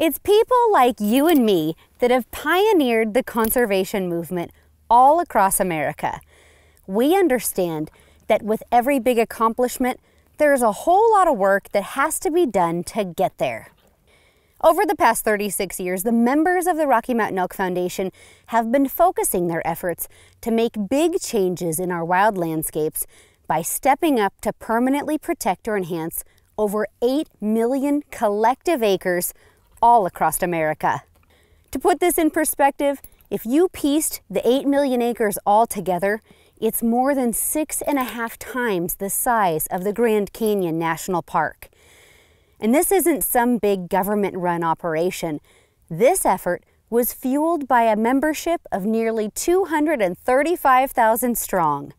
It's people like you and me that have pioneered the conservation movement all across America. We understand that with every big accomplishment, there's a whole lot of work that has to be done to get there. Over the past 36 years, the members of the Rocky Mountain Elk Foundation have been focusing their efforts to make big changes in our wild landscapes by stepping up to permanently protect or enhance over 8 million collective acres all across America. To put this in perspective, if you pieced the 8 million acres all together, it's more than six and a half times the size of the Grand Canyon National Park. And this isn't some big government run operation. This effort was fueled by a membership of nearly 235,000 strong.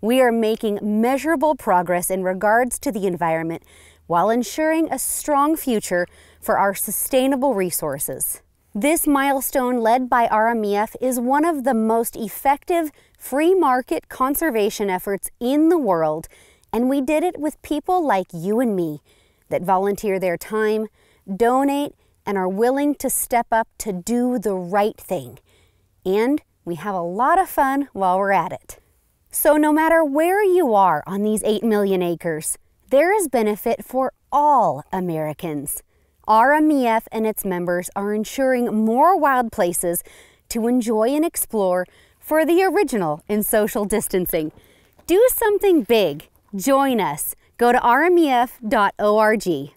We are making measurable progress in regards to the environment while ensuring a strong future for our sustainable resources. This milestone led by RMEF is one of the most effective free market conservation efforts in the world, and we did it with people like you and me that volunteer their time, donate, and are willing to step up to do the right thing. And we have a lot of fun while we're at it. So, no matter where you are on these 8 million acres, there is benefit for all Americans. RMEF and its members are ensuring more wild places to enjoy and explore for the original in social distancing. Do something big. Join us. Go to rmef.org.